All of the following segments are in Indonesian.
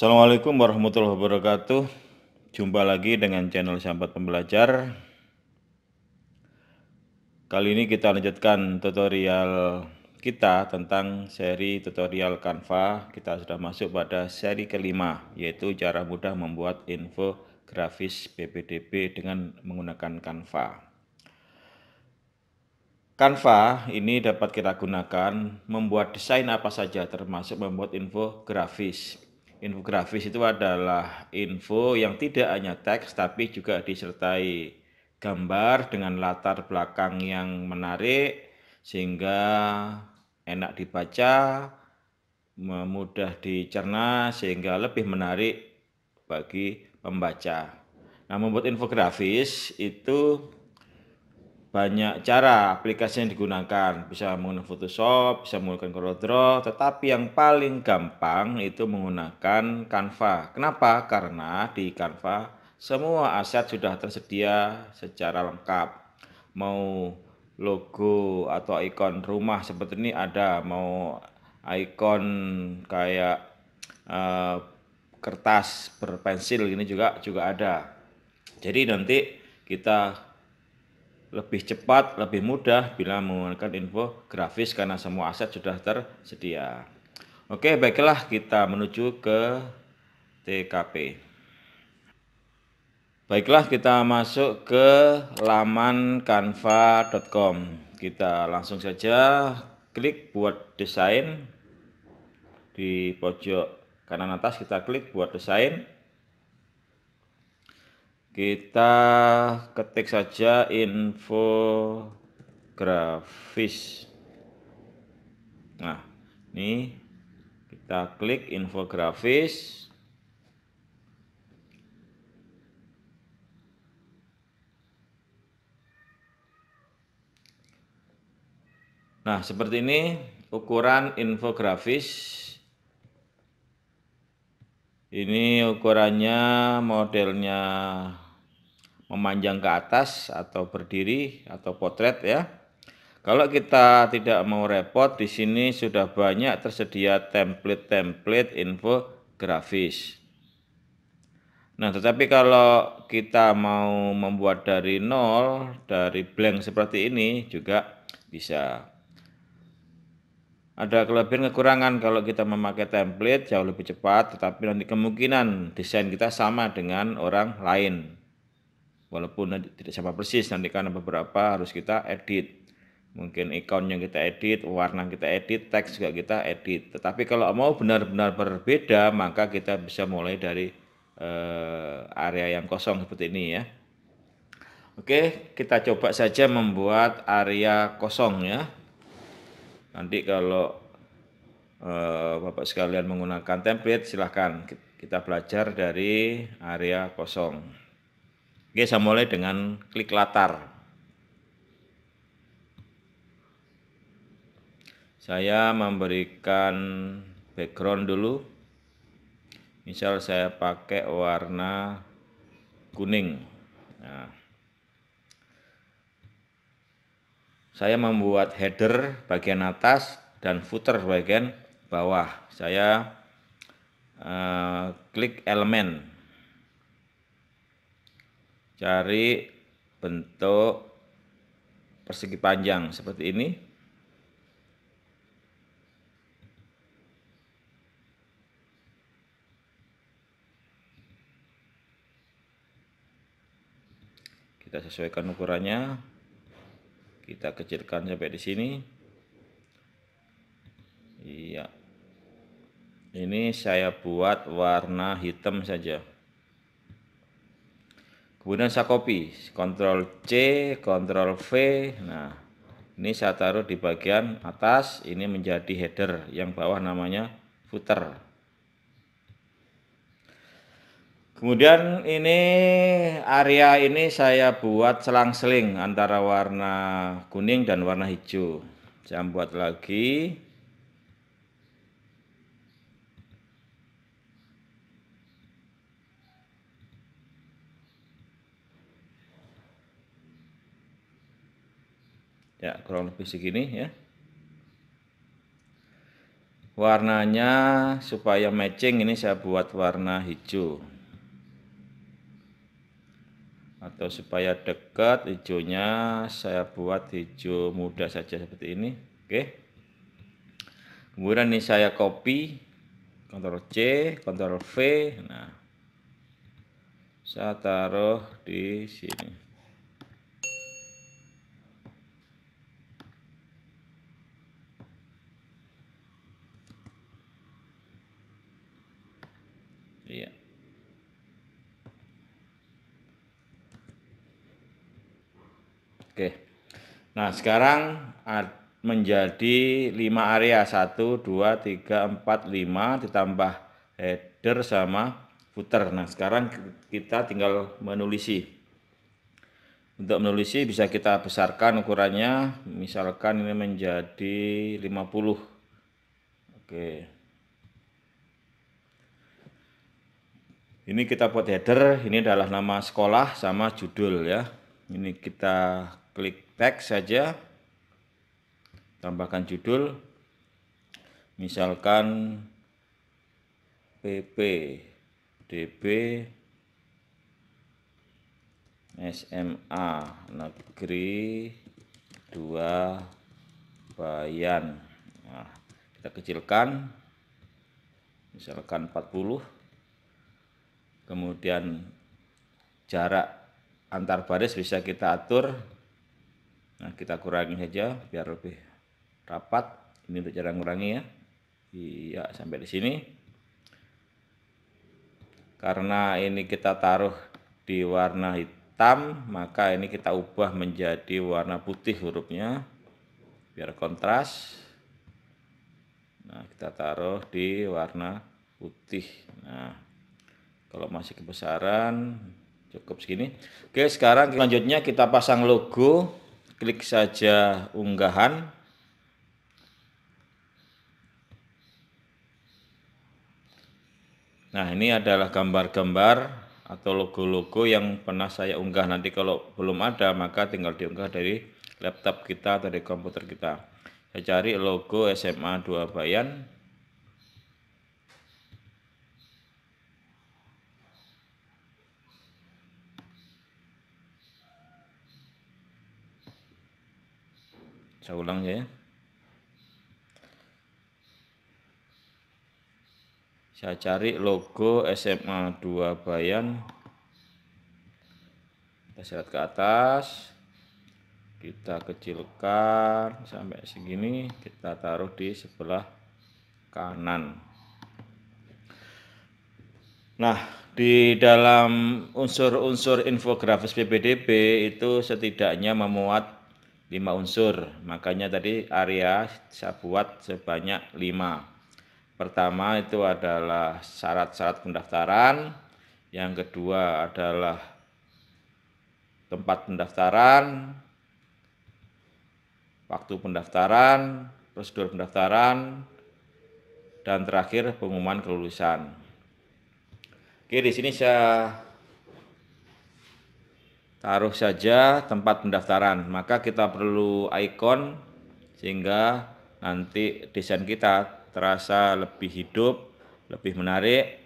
Assalamualaikum warahmatullahi wabarakatuh. Jumpa lagi dengan channel Sambat Pembelajar. Kali ini kita lanjutkan tutorial kita tentang seri tutorial Canva. Kita sudah masuk pada seri kelima, yaitu cara mudah membuat info grafis BPDB dengan menggunakan Canva. Canva ini dapat kita gunakan membuat desain apa saja termasuk membuat infografis. Infografis itu adalah info yang tidak hanya teks tapi juga disertai gambar dengan latar belakang yang menarik sehingga enak dibaca, mudah dicerna sehingga lebih menarik bagi pembaca. Nah, membuat infografis itu banyak cara aplikasi yang digunakan. Bisa menggunakan Photoshop, bisa menggunakan Corel Draw tetapi yang paling gampang itu menggunakan Canva. Kenapa? Karena di Canva semua aset sudah tersedia secara lengkap. Mau logo atau ikon rumah seperti ini ada, mau ikon kayak eh, kertas berpensil ini juga juga ada. Jadi nanti kita lebih cepat, lebih mudah bila menggunakan info grafis karena semua aset sudah tersedia. Oke, baiklah kita menuju ke TKP. Baiklah, kita masuk ke laman canva.com. Kita langsung saja klik buat desain di pojok kanan atas kita klik buat desain kita ketik saja infografis nah ini kita klik infografis Nah, seperti ini ukuran infografis ini ukurannya modelnya memanjang ke atas atau berdiri atau potret ya. Kalau kita tidak mau repot, di sini sudah banyak tersedia template-template infografis. Nah, tetapi kalau kita mau membuat dari nol, dari blank seperti ini juga bisa ada kelebihan kekurangan kalau kita memakai template jauh lebih cepat tetapi nanti kemungkinan desain kita sama dengan orang lain walaupun tidak sama persis nanti karena beberapa harus kita edit mungkin ikon yang kita edit warna kita edit teks juga kita edit tetapi kalau mau benar-benar berbeda maka kita bisa mulai dari eh, area yang kosong seperti ini ya Oke kita coba saja membuat area kosong ya Nanti kalau eh, Bapak sekalian menggunakan template silahkan kita belajar dari area kosong. Oke, saya mulai dengan klik latar. Saya memberikan background dulu. Misal saya pakai warna kuning. Nah, saya membuat header bagian atas dan footer bagian bawah. Saya uh, klik elemen, cari bentuk persegi panjang seperti ini. Kita sesuaikan ukurannya kita kecilkan sampai di sini iya ini saya buat warna hitam saja kemudian saya copy Ctrl C Ctrl V nah ini saya taruh di bagian atas ini menjadi header yang bawah namanya footer Kemudian ini area ini saya buat selang-seling antara warna kuning dan warna hijau. Saya buat lagi. Ya, kurang lebih segini ya. Warnanya supaya matching ini saya buat warna hijau atau supaya dekat hijaunya saya buat hijau muda saja seperti ini oke kemudian ini saya copy Ctrl C Ctrl V nah saya taruh di sini Oke. Nah, sekarang menjadi 5 area 1 2 3 4 5 ditambah header sama footer. Nah, sekarang kita tinggal menulisi. Untuk menulisi bisa kita besarkan ukurannya, misalkan ini menjadi 50. Oke. Ini kita buat header, ini adalah nama sekolah sama judul ya. Ini kita klik teks saja tambahkan judul misalkan PP DB SMA Negeri 2 Bayan nah, kita kecilkan misalkan 40 kemudian jarak antar baris bisa kita atur nah kita kurangi saja biar lebih rapat ini untuk cara ngurangi ya iya sampai di sini karena ini kita taruh di warna hitam maka ini kita ubah menjadi warna putih hurufnya biar kontras nah kita taruh di warna putih nah kalau masih kebesaran cukup segini oke sekarang selanjutnya kita pasang logo klik saja unggahan Nah ini adalah gambar-gambar atau logo-logo yang pernah saya unggah nanti kalau belum ada maka tinggal diunggah dari laptop kita atau dari komputer kita saya cari logo SMA 2 Bayan saya ulang ya saya cari logo SMA 2 Bayan kita seret ke atas kita kecilkan sampai segini kita taruh di sebelah kanan nah di dalam unsur-unsur infografis PPDB itu setidaknya memuat lima unsur. Makanya tadi area saya buat sebanyak lima. Pertama itu adalah syarat-syarat pendaftaran. Yang kedua adalah tempat pendaftaran, waktu pendaftaran, prosedur pendaftaran, dan terakhir pengumuman kelulusan. Oke, di sini saya taruh saja tempat pendaftaran. Maka kita perlu icon sehingga nanti desain kita terasa lebih hidup, lebih menarik.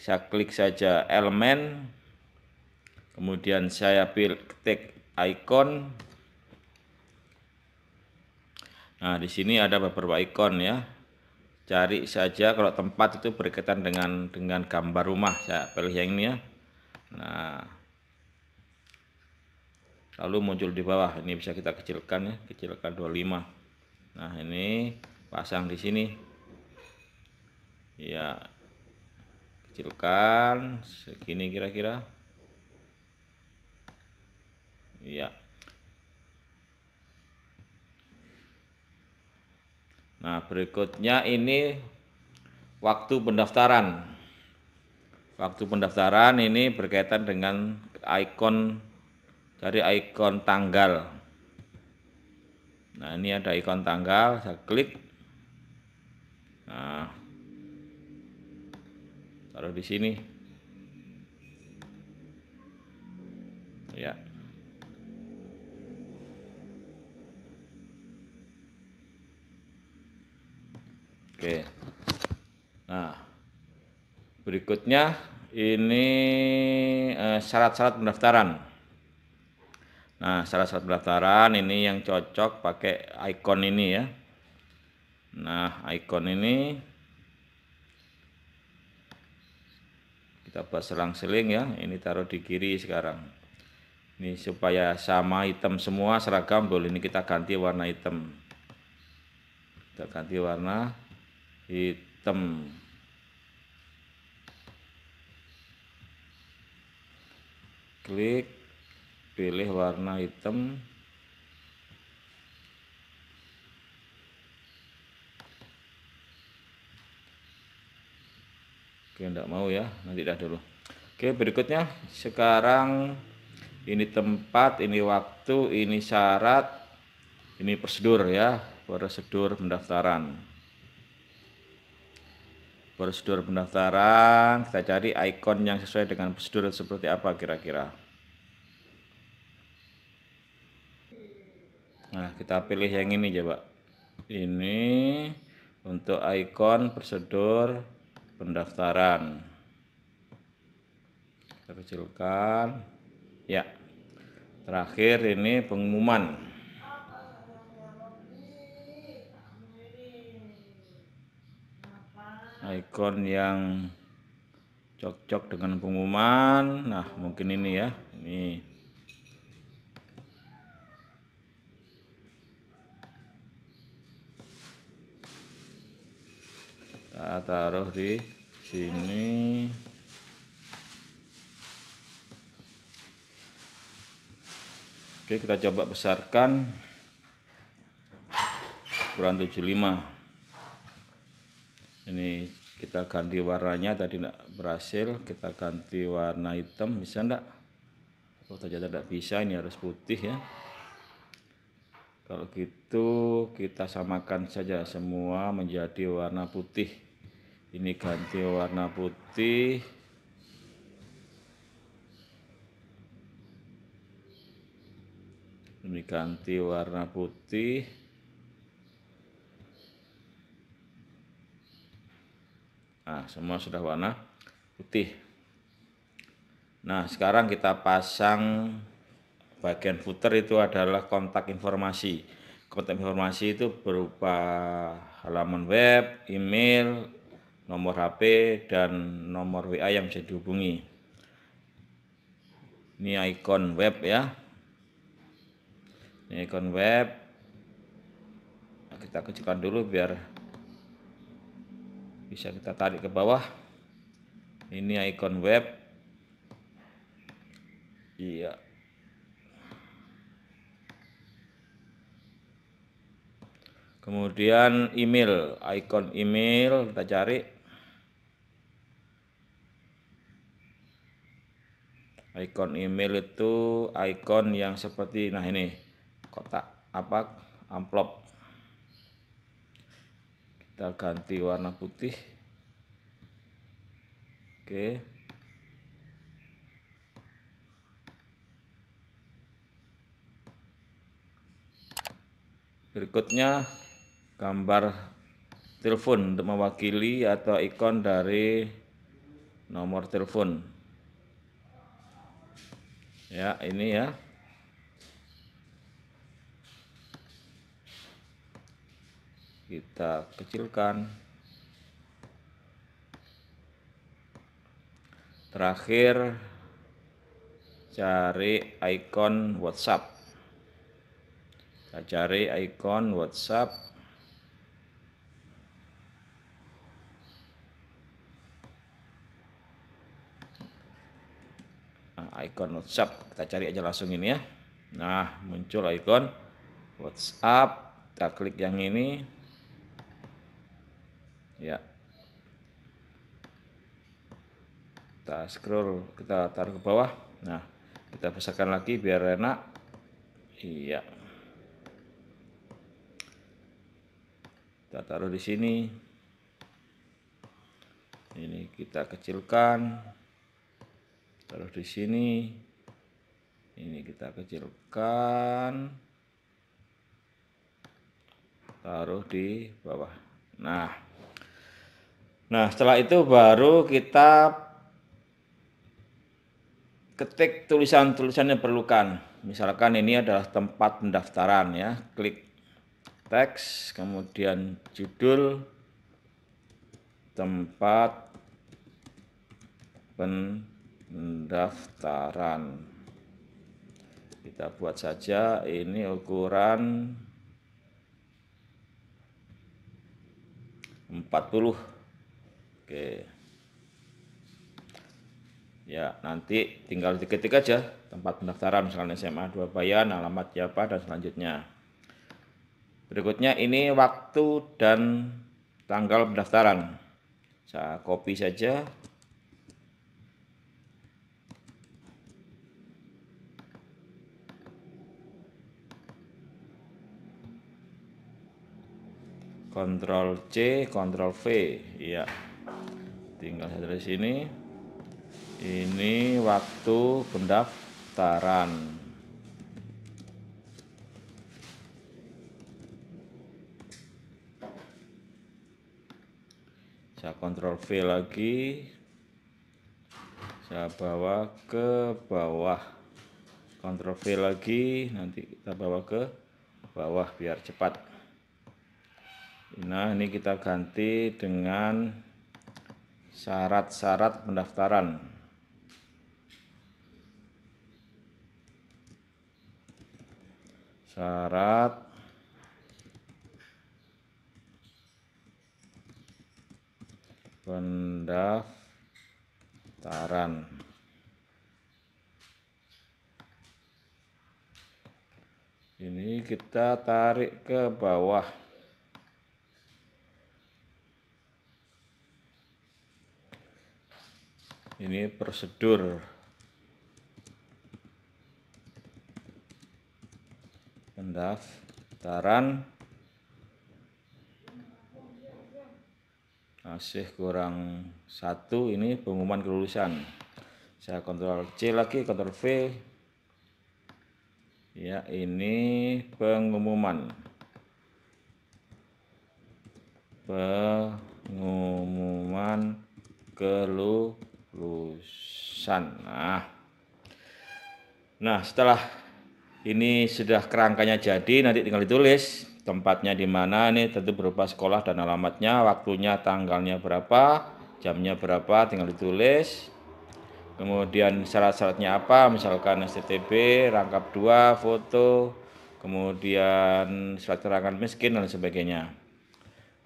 Saya klik saja elemen, kemudian saya pilih ketik icon. Nah, di sini ada beberapa icon ya. Cari saja kalau tempat itu berkaitan dengan dengan gambar rumah. Saya pilih yang ini ya. Nah, lalu muncul di bawah ini bisa kita kecilkan ya kecilkan 25 nah ini pasang di sini ya kecilkan segini kira-kira ya nah berikutnya ini waktu pendaftaran waktu pendaftaran ini berkaitan dengan ikon dari ikon tanggal nah ini ada ikon tanggal saya klik nah taruh di sini ya oke nah berikutnya ini eh, syarat-syarat eh, pendaftaran Nah, salah satu pendaftaran ini yang cocok pakai icon ini ya. Nah, icon ini kita buat selang-seling ya. Ini taruh di kiri sekarang. Ini supaya sama hitam semua seragam boleh ini kita ganti warna hitam. Kita ganti warna hitam. Klik pilih warna hitam Oke, enggak mau ya. Nanti dah dulu. Oke, berikutnya sekarang ini tempat, ini waktu, ini syarat, ini prosedur ya, prosedur pendaftaran. Prosedur pendaftaran, kita cari ikon yang sesuai dengan prosedur seperti apa kira-kira. Nah, kita pilih yang ini coba. Ini untuk icon prosedur pendaftaran. Kita kecilkan. Ya. Terakhir ini pengumuman. Icon yang cocok dengan pengumuman. Nah, mungkin ini ya. Ini taruh di sini oke kita coba besarkan ukuran 75 ini kita ganti warnanya tadi tidak berhasil kita ganti warna hitam bisa enggak kalau ternyata tidak bisa ini harus putih ya kalau gitu kita samakan saja semua menjadi warna putih ini ganti warna putih ini ganti warna putih nah semua sudah warna putih nah sekarang kita pasang bagian footer itu adalah kontak informasi kontak informasi itu berupa halaman web, email, nomor HP dan nomor WA yang bisa dihubungi. Ini icon web ya. Ini icon web. Nah, kita kecilkan dulu biar bisa kita tarik ke bawah. Ini icon web. Iya. Kemudian email, icon email kita cari icon email itu icon yang seperti nah ini kotak apa amplop kita ganti warna putih oke berikutnya gambar telepon untuk mewakili atau ikon dari nomor telepon ya ini ya kita kecilkan terakhir cari icon WhatsApp kita cari icon WhatsApp icon WhatsApp. Kita cari aja langsung ini ya. Nah, muncul icon WhatsApp. Kita klik yang ini. Ya. Kita scroll, kita taruh ke bawah. Nah, kita besarkan lagi biar enak. Iya. Kita taruh di sini. Ini kita kecilkan taruh di sini ini kita kecilkan taruh di bawah nah nah setelah itu baru kita ketik tulisan-tulisan yang perlukan misalkan ini adalah tempat pendaftaran ya klik teks kemudian judul tempat pen pendaftaran kita buat saja ini ukuran 40 oke ya nanti tinggal diketik aja tempat pendaftaran misalnya SMA 2 Bayan alamat siapa dan selanjutnya berikutnya ini waktu dan tanggal pendaftaran saya copy saja Ctrl C, Ctrl V. Iya. Tinggal saya tulis sini. Ini waktu pendaftaran. Saya Ctrl V lagi. Saya bawa ke bawah. Ctrl V lagi, nanti kita bawa ke bawah biar cepat. Nah, ini kita ganti dengan syarat-syarat pendaftaran. Syarat pendaftaran. Ini kita tarik ke bawah. ini prosedur pendaftaran masih kurang satu ini pengumuman kelulusan saya kontrol C lagi kontrol V ya ini pengumuman pengumuman kelulusan lusan. Nah. nah, setelah ini sudah kerangkanya jadi, nanti tinggal ditulis tempatnya di mana ini tentu berupa sekolah dan alamatnya, waktunya, tanggalnya berapa, jamnya berapa, tinggal ditulis. Kemudian syarat-syaratnya apa, misalkan STTB, rangkap dua, foto, kemudian surat keterangan miskin dan sebagainya.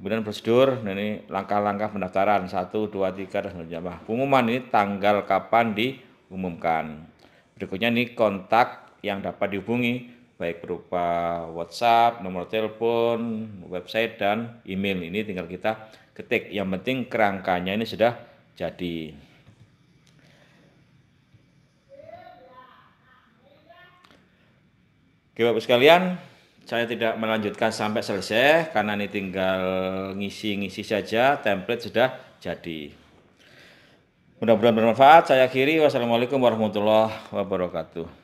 Kemudian prosedur nah ini langkah-langkah pendaftaran 1 2 3 dan selanjutnya. Bah, pengumuman ini tanggal kapan diumumkan. Berikutnya ini kontak yang dapat dihubungi baik berupa WhatsApp, nomor telepon, website dan email. Ini tinggal kita ketik. Yang penting kerangkanya ini sudah jadi. Oke Bapak sekalian, saya tidak melanjutkan sampai selesai karena ini tinggal ngisi-ngisi saja template sudah jadi mudah-mudahan bermanfaat saya akhiri wassalamualaikum warahmatullahi wabarakatuh